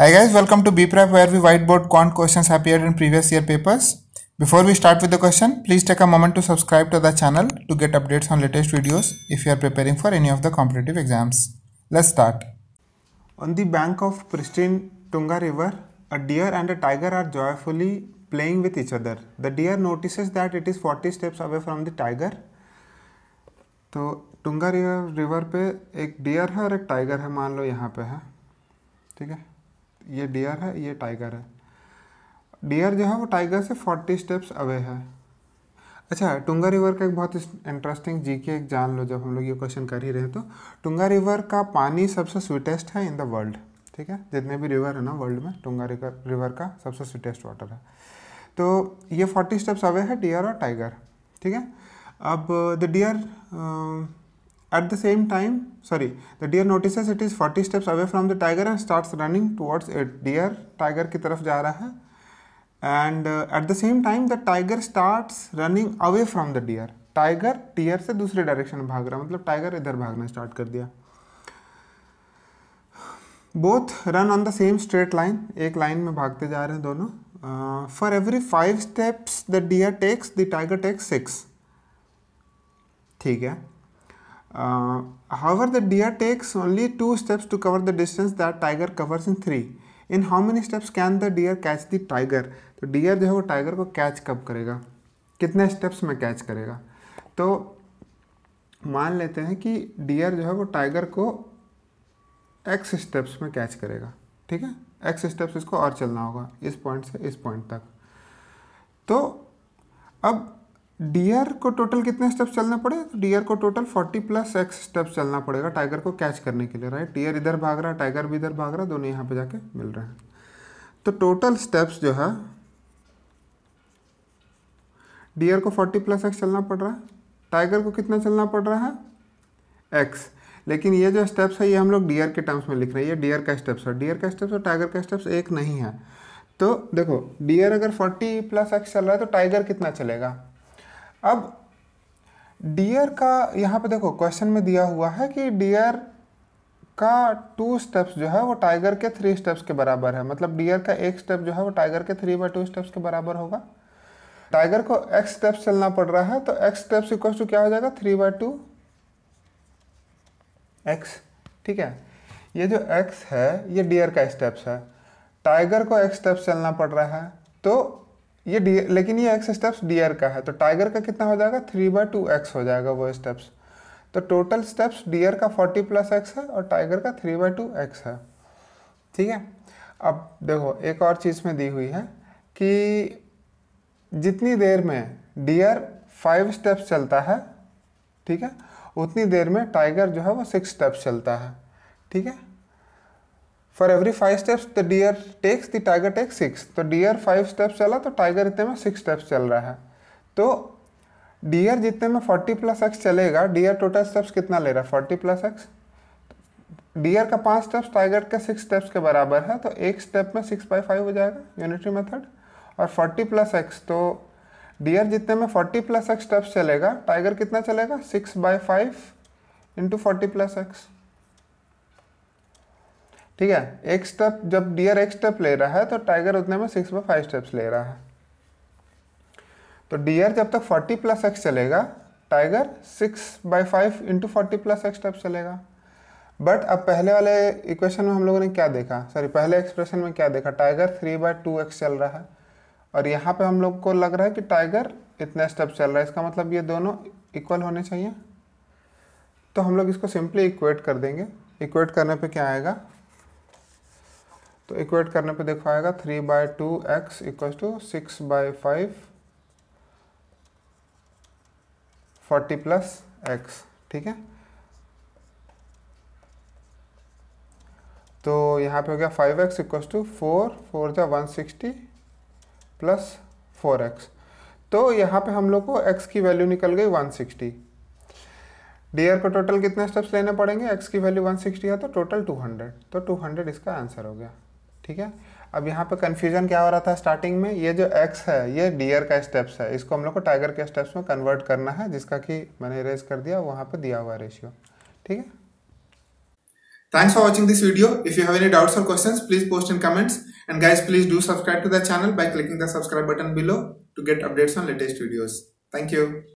Hi guys, welcome to BPrep where we whiteboard quant questions appeared in previous year papers. Before we start with the question, please take a moment to subscribe to the channel to get updates on latest videos if you are preparing for any of the competitive exams. Let's start. On the bank of pristine Tunga river, a deer and a tiger are joyfully playing with each other. The deer notices that it is 40 steps away from the tiger. तो Tunga River river पे एक dear है और एक tiger है मान लो यहाँ पे है ठीक है ये डियर है ये टाइगर है डियर जो है वो टाइगर से फोर्टी स्टेप्स अवे है अच्छा टुंगा रिवर का एक बहुत इंटरेस्टिंग जी के एक जान लो जब हम लोग ये क्वेश्चन कर ही रहे तो टुंगा रिवर का पानी सबसे स्वीटेस्ट है इन द वर्ल्ड ठीक है जितने भी रिवर है ना वर्ल्ड में टुंगा रिवर का सबसे स्वीटेस्ट वाटर है तो ये फोर्टी स्टेप्स अवे है डियर और टाइगर ठीक है अब the deer At the same time, sorry, the deer notices it is 40 steps away from the tiger and starts running towards it. Deer tiger की तरफ जा रहा है and at the same time the tiger starts running away from the deer tiger deer से दूसरे direction में भाग रहा मतलब टाइगर इधर भागना स्टार्ट कर दिया both run on the same straight line एक लाइन में भागते जा रहे हैं दोनों for every five steps the deer takes the tiger takes six ठीक है Uh, however, the deer takes only two steps to cover the distance that tiger covers in three. In how many steps can the deer catch the tiger? तो deer जो है वो tiger को catch कब करेगा कितने steps में catch करेगा तो मान लेते हैं कि deer जो है वो tiger को x steps में catch करेगा ठीक है x steps इसको और चलना होगा इस point से इस point तक तो अब डियर को टोटल कितने स्टेप्स चलने पड़े तो डियर को total forty plus x steps चलना पड़ेगा टाइगर को कैच करने के लिए राइट डियर इधर भाग रहा है टाइगर भी इधर भाग रहा है दोनों यहाँ पे जाके मिल रहे हैं तो टोटल स्टेप्स जो है डियर को फोर्टी प्लस एक्स चलना पड़ रहा है टाइगर को कितना चलना पड़ रहा है एक्स लेकिन ये जो स्टेप्स है ये हम लोग डियर के टर्म्स में लिख रहे हैं ये डियर का स्टेप्स है डियर का स्टेप्स और टाइगर का स्टेप्स एक नहीं है तो देखो डियर अगर फोर्टी प्लस एक्स चल रहा है तो टाइगर कितना चलेगा अब डियर का यहाँ पे देखो क्वेश्चन में दिया हुआ है कि डियर का टू स्टेप्स जो है वो टाइगर के थ्री स्टेप्स के बराबर है मतलब डियर का एक स्टेप जो है वो टाइगर के थ्री बाई टू स्टेप्स के बराबर होगा टाइगर को एक्स स्टेप्स चलना पड़ रहा है तो एक्स स्टेप्स इक्व टू क्या हो जाएगा थ्री बाई टू एक्स ठीक है ये जो एक्स है ये डियर का स्टेप्स है टाइगर को एक्स स्टेप्स चलना पड़ रहा है तो ये डी लेकिन ये एक्स स्टेप्स डी का है तो टाइगर का कितना हो जाएगा थ्री बाई टू एक्स हो जाएगा वो स्टेप्स तो टोटल स्टेप्स डियर का फोर्टी प्लस एक्स है और टाइगर का थ्री बाय टू एक्स है ठीक है अब देखो एक और चीज़ में दी हुई है कि जितनी देर में डियर फाइव स्टेप्स चलता है ठीक है उतनी देर में टाइगर जो है वो सिक्स स्टेप्स चलता है ठीक है for every five steps the deer takes the tiger takes six तो डियर फाइव स्टेप्स चला तो टाइगर इतने में सिक्स स्टेप्स चल रहा है तो डियर जितने में फोर्टी प्लस एक्स चलेगा डियर टोटल स्टेप्स कितना ले रहा है फोर्टी प्लस एक्स डियर का पाँच स्टेप्स टाइगर के सिक्स स्टेप्स के बराबर है तो एक स्टेप में सिक्स बाई फाइव हो जाएगा यूनिटरी मेथड और फोर्टी प्लस एक्स तो डियर जितने में फोर्टी प्लस एक्स स्टेप्स चलेगा टाइगर कितना चलेगा six by five into forty plus x ठीक है एक स्टेप जब डियर एक स्टेप ले रहा है तो टाइगर उतने में सिक्स बाई फाइव स्टेप्स ले रहा है तो डियर जब तक फोर्टी प्लस एक्स चलेगा tiger six by five into forty plus x step चलेगा बट अब पहले वाले इक्वेशन में हम लोगों ने क्या देखा सॉरी पहले एक्सप्रेशन में क्या देखा tiger three by two x चल रहा है और यहाँ पे हम लोग को लग रहा है कि टाइगर इतना स्टेप चल रहा है इसका मतलब ये दोनों इक्वल होने चाहिए तो हम लोग इसको सिंपली इक्वेट कर देंगे इक्वेट करने पे क्या आएगा तो इक्वेट करने पे देखो आएगा three by two x equal to six by five forty plus x ठीक है तो यहाँ पे हो गया five x equal to four four जा one sixty plus four x तो यहाँ पे हम लोग को x की वैल्यू निकल गई 160 सिक्सटी डी को टोटल कितने स्टेप्स लेने पड़ेंगे x की वैल्यू 160 है तो टोटल 200 तो 200 इसका आंसर हो गया ठीक है अब यहाँ पे कन्फ्यूजन क्या हो रहा था स्टार्टिंग में ये जो एक्स है ये डियर का स्टेप्स है इसको हम लोग को टाइगर के स्टेप्स में कन्वर्ट करना है जिसका कि मैंने इरेज कर दिया वहाँ पे दिया हुआ रेशियो ठीक है thanks for watching this video if you have any doubts और question please post in comments and guys please do subscribe to the channel by clicking the subscribe button below to get updates on latest videos thank you